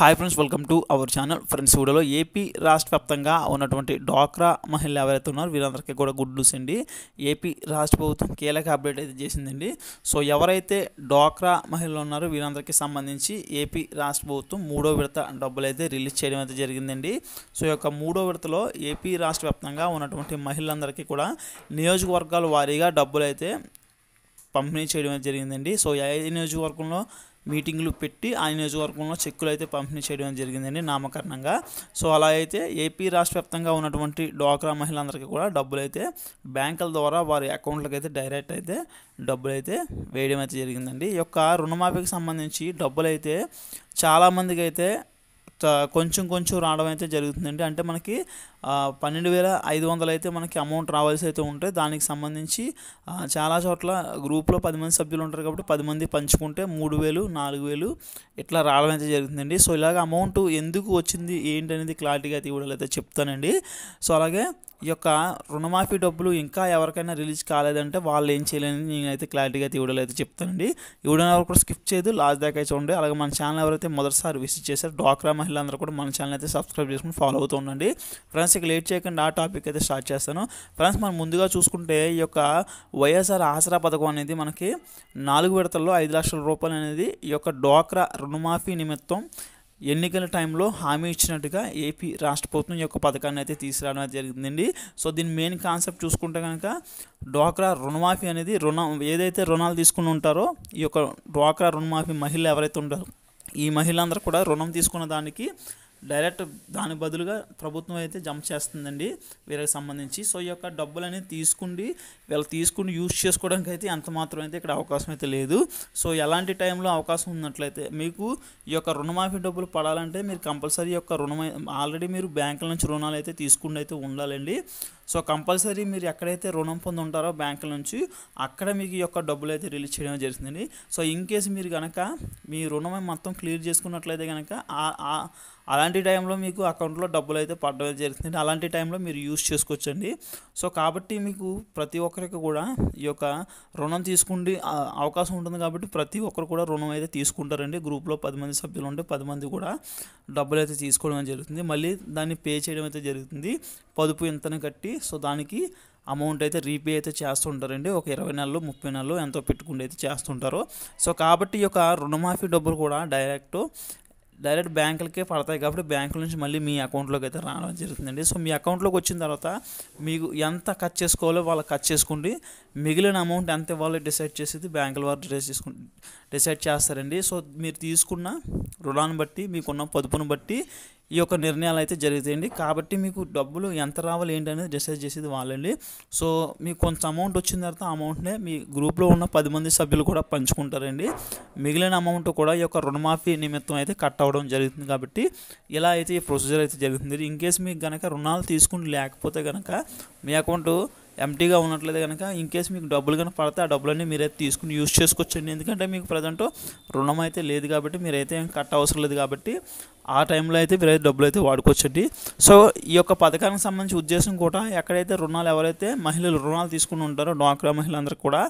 hi friends welcome to our channel friends వీడియోలో AP రాష్ట్ర వ్యాప్తంగా ఉన్నటువంటి డ్వాక్రా మహిళలు ఎవరైతే ఉన్నారో వీరందరికీ కూడా గుడ్ న్యూస్ అండి ఏపీ రాష్ట్ర ప్రభుత్వం కీలక అప్డేట్ అయితే చేసిందండి సో ఎవరైతే డ్వాక్రా మహిళలు ఉన్నారో వీరందరికీ సంబంధించి ఏపీ రాష్ట్ర ప్రభుత్వం మూడో విడత డబ్బులు అయితే రిలీజ్ చేయడం అయితే జరిగిందండి సో ఈ యొక్క మూడో విడతలో ఏపీ రాష్ట్ర వ్యాప్తంగా ఉన్నటువంటి మహిళలందరికీ కూడా నియోజకవర్గాల వారీగా డబ్బులు అయితే పంపిణీ చేయడం జరిగిందండి సో ఏ నియోజకవర్గంలో మీటింగ్లు పెట్టి ఆ నియోజకవర్గంలో చెక్కులు అయితే పంపిణీ చేయడం జరిగిందండి నామకరణంగా సో అలా అయితే ఏపీ రాష్ట్ర వ్యాప్తంగా ఉన్నటువంటి డ్వాక్రా మహిళలందరికీ కూడా డబ్బులు అయితే బ్యాంకుల ద్వారా వారి అకౌంట్లకు అయితే డైరెక్ట్ అయితే డబ్బులు అయితే వేయడం అయితే జరిగిందండి ఈ యొక్క రుణమాఫీకి సంబంధించి డబ్బులు అయితే చాలామందికి అయితే కొంచెం కొంచెం రావడం అయితే జరుగుతుందండి అంటే మనకి పన్నెండు వేల ఐదు వందలు అయితే మనకి అమౌంట్ రావాల్సి అయితే ఉంటే దానికి సంబంధించి చాలా చోట్ల గ్రూప్లో పది మంది సభ్యులు ఉంటారు కాబట్టి పది మంది పంచుకుంటే మూడు వేలు నాలుగు వేలు ఇట్లా రావడం అయితే జరుగుతుందండి సో ఇలాగ అమౌంట్ ఎందుకు వచ్చింది ఏంటనేది క్లారిటీగా అయితే ఇవ్వడం చెప్తానండి సో అలాగే ఈ యొక్క రుణమాఫీ డబ్బులు ఇంకా ఎవరికైనా రిలీజ్ కాలేదంటే వాళ్ళు ఏం చేయలేని నేనైతే క్లారిటీగా అయితే వీడియోలో అయితే చెప్తానండి ఈ ఎవరు కూడా స్కిప్ చేయదు లాస్ట్ దాకా చూడండి అలాగే మన ఛానల్ ఎవరైతే మొదటిసారి విజిట్ చేశారు డ్వాక్రా అందరూ కూడా మన ఛానల్ అయితే సబ్స్క్రైబ్ చేసుకుని ఫాలో అవుతూ ఉండండి ఫ్రెండ్స్ ఇక లేట్ చేయకుండా ఆ టాపిక్ అయితే స్టార్ట్ చేస్తాను ఫ్రెండ్స్ మనం ముందుగా చూసుకుంటే ఈ యొక్క వైఎస్ఆర్ ఆసరా పథకం అనేది మనకి నాలుగు విడతల్లో ఐదు లక్షల రూపాయలు అనేది ఈ యొక్క డ్వాక్రా రుణమాఫీ నిమిత్తం ఎన్నికల టైంలో హామీ ఇచ్చినట్టుగా ఏపీ రాష్ట్ర ప్రభుత్వం యొక్క పథకాన్ని అయితే తీసుకురావడం అయితే జరిగిందండి సో దీని మెయిన్ కాన్సెప్ట్ చూసుకుంటే కనుక డ్వాక్రా రుణమాఫీ అనేది రుణం ఏదైతే రుణాలు తీసుకుని ఉంటారో ఈ యొక్క డ్వాక్రా రుణమాఫీ మహిళలు ఎవరైతే ఉంటారో ఈ మహిళలందరూ కూడా రుణం తీసుకున్న దానికి డైరెక్ట్ దాని బదులుగా ప్రభుత్వం అయితే జమ చేస్తుందండి వీరికి సంబంధించి సో ఈ యొక్క డబ్బులు అనేది తీసుకుండి వీళ్ళు తీసుకుని యూజ్ చేసుకోవడానికి అయితే ఎంత మాత్రం అయితే ఇక్కడ అవకాశం అయితే లేదు సో ఎలాంటి టైంలో అవకాశం ఉన్నట్లయితే మీకు ఈ యొక్క రుణమాఫీ డబ్బులు పడాలంటే మీరు కంపల్సరీ యొక్క రుణం ఆల్రెడీ మీరు బ్యాంకుల నుంచి రుణాలు అయితే తీసుకుండి అయితే ఉండాలండి సో కంపల్సరీ మీరు ఎక్కడైతే రుణం పొంది ఉంటారో బ్యాంకుల నుంచి అక్కడ మీకు ఈ యొక్క డబ్బులు అయితే రిలీజ్ చేయడం జరుగుతుంది సో ఇన్ కేసు మీరు కనుక మీ రుణం మొత్తం క్లియర్ చేసుకున్నట్లయితే కనుక అలాంటి టైంలో మీకు అకౌంట్లో డబ్బులు అయితే పడడం జరుగుతుంది అలాంటి టైంలో మీరు యూజ్ చేసుకోవచ్చండి సో కాబట్టి మీకు ప్రతి ఒక్కరికి కూడా ఈ యొక్క రుణం తీసుకుంటే అవకాశం ఉంటుంది కాబట్టి ప్రతి ఒక్కరు కూడా రుణం అయితే తీసుకుంటారండి గ్రూప్లో పది మంది సభ్యులు ఉంటే పది మంది కూడా డబ్బులు అయితే తీసుకోవడం జరుగుతుంది మళ్ళీ దాన్ని పే చేయడం అయితే జరుగుతుంది పొదుపు ఇంతని కట్టి సో దానికి అమౌంట్ అయితే రీపే అయితే చేస్తుంటారండి ఒక ఇరవై నెలలు ముప్పై నెలలు ఎంతో పెట్టుకుంటే అయితే చేస్తుంటారు సో కాబట్టి ఈ యొక్క రుణమాఫీ డబ్బులు కూడా డైరెక్ట్ డైరెక్ట్ బ్యాంకులకే పడతాయి కాబట్టి బ్యాంకుల నుంచి మళ్ళీ మీ అకౌంట్లోకి అయితే రావడం జరుగుతుందండి సో మీ అకౌంట్లోకి వచ్చిన తర్వాత మీకు ఎంత కట్ చేసుకోవాలో వాళ్ళు కట్ చేసుకోండి మిగిలిన అమౌంట్ ఎంత ఇవ్వాలో డిసైడ్ చేసేది బ్యాంకుల వారు డిసైడ్ చేసుకు డిసైడ్ చేస్తారండి సో మీరు తీసుకున్న రుణాన్ని బట్టి మీకున్న పొదుపును బట్టి ఈ యొక్క నిర్ణయాలు అయితే జరుగుతాయండి కాబట్టి మీకు డబ్బులు ఎంత రావాలి ఏంటి అనేది డిసైడ్ చేసేది వాళ్ళండి సో మీకు కొంత అమౌంట్ వచ్చిన తర్వాత ఆ అమౌంట్నే మీ గ్రూప్లో ఉన్న పది మంది సభ్యులు కూడా పంచుకుంటారండి మిగిలిన అమౌంట్ కూడా ఈ యొక్క రుణమాఫీ నిమిత్తం అయితే కట్ అవ్వడం జరుగుతుంది కాబట్టి ఇలా అయితే ఈ ప్రొసీజర్ అయితే జరుగుతుంది ఇన్ కేసు మీకు కనుక రుణాలు తీసుకుని లేకపోతే కనుక మీ అకౌంట్ ఎంటీగా ఉన్నట్లయితే కనుక ఇన్ కేసు మీకు డబ్బులు కనుక పడితే ఆ డబ్బులన్నీ మీరైతే తీసుకుని యూజ్ చేసుకోవచ్చండి ఎందుకంటే మీకు ప్రజెంట్ రుణం అయితే లేదు కాబట్టి మీరైతే ఏం కట్ట అవసరం లేదు కాబట్టి ఆ టైంలో అయితే మీరైతే డబ్బులు అయితే వాడుకోవచ్చండి సో ఈ యొక్క పథకానికి సంబంధించి ఉద్దేశం కూడా ఎక్కడైతే రుణాలు ఎవరైతే మహిళలు రుణాలు తీసుకుని ఉంటారో డ్వాక్రా మహిళలందరూ కూడా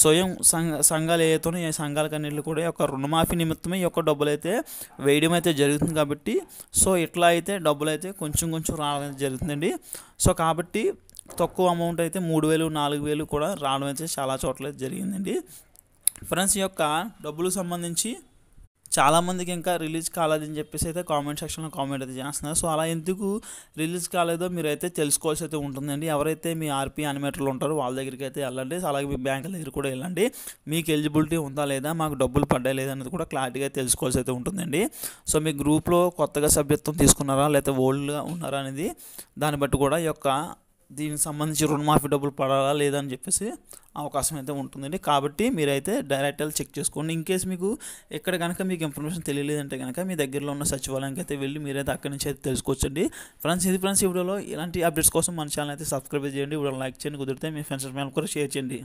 స్వయం సంఘ సంఘాలు ఏవైతేనో ఈ సంఘాలకన్నింటిలో కూడా యొక్క రుణమాఫీ నిమిత్తమే ఈ యొక్క డబ్బులు అయితే వేయడం అయితే జరుగుతుంది కాబట్టి సో ఇట్లా అయితే డబ్బులు అయితే కొంచెం కొంచెం రావడం జరుగుతుందండి సో కాబట్టి తక్కువ అమౌంట్ అయితే మూడు వేలు నాలుగు వేలు కూడా రావడం అయితే చాలా చోట్ల జరిగిందండి ఫ్రెండ్స్ ఈ యొక్క డబ్బులు సంబంధించి చాలామందికి ఇంకా రిలీజ్ కాలేదని చెప్పేసి అయితే కామెంట్ సెక్షన్లో కామెంట్ అయితే చేస్తున్నారు సో అలా ఎందుకు రిలీజ్ కాలేదో మీరైతే తెలుసుకోవాల్సి అయితే ఉంటుందండి ఎవరైతే మీ ఆర్పీ అనిమేటర్లు ఉంటారో వాళ్ళ దగ్గరికి అయితే వెళ్ళండి అలాగే మీ బ్యాంకుల దగ్గర కూడా వెళ్ళండి మీకు ఎలిజిబిలిటీ ఉందా లేదా మాకు డబ్బులు పడ్డాయి లేదా అనేది కూడా క్లారిటీగా తెలుసుకోవాల్సి అయితే ఉంటుందండి సో మీ గ్రూప్లో కొత్తగా సభ్యత్వం తీసుకున్నారా లేకపోతే ఓల్డ్గా ఉన్నారా అనేది దాన్ని బట్టి కూడా ఈ యొక్క దీనికి సంబంధించి రుణమాఫీ డబ్బులు పడాలా లేదా అని చెప్పేసి అవకాశం అయితే ఉంటుందండి కాబట్టి మీరైతే డైరెక్ట్ వెళ్ళి చెక్ చేసుకోండి ఇన్ కేస్ మీకు ఎక్కడ కనుక మీకు ఇన్ఫర్మేషన్ తెలియలేదంటే కనుక మీ దగ్గరలో ఉన్న సచివాలయానికి అయితే వెళ్ళి మీరైతే అక్కడి నుంచి అయితే తెలుసుకోవచ్చండి ఫ్రెండ్స్ ఇది ఫ్రెండ్స్ ఈ వీడియోలో ఇలాంటి అప్డేట్స్ కోసం మన ఛానల్ అయితే సబ్స్క్రైబ్ చేయండి వీడియో లైక్ చేయండి కుదిరితే మీ ఫ్రెండ్స్ మేము కూడా షేర్ చేయండి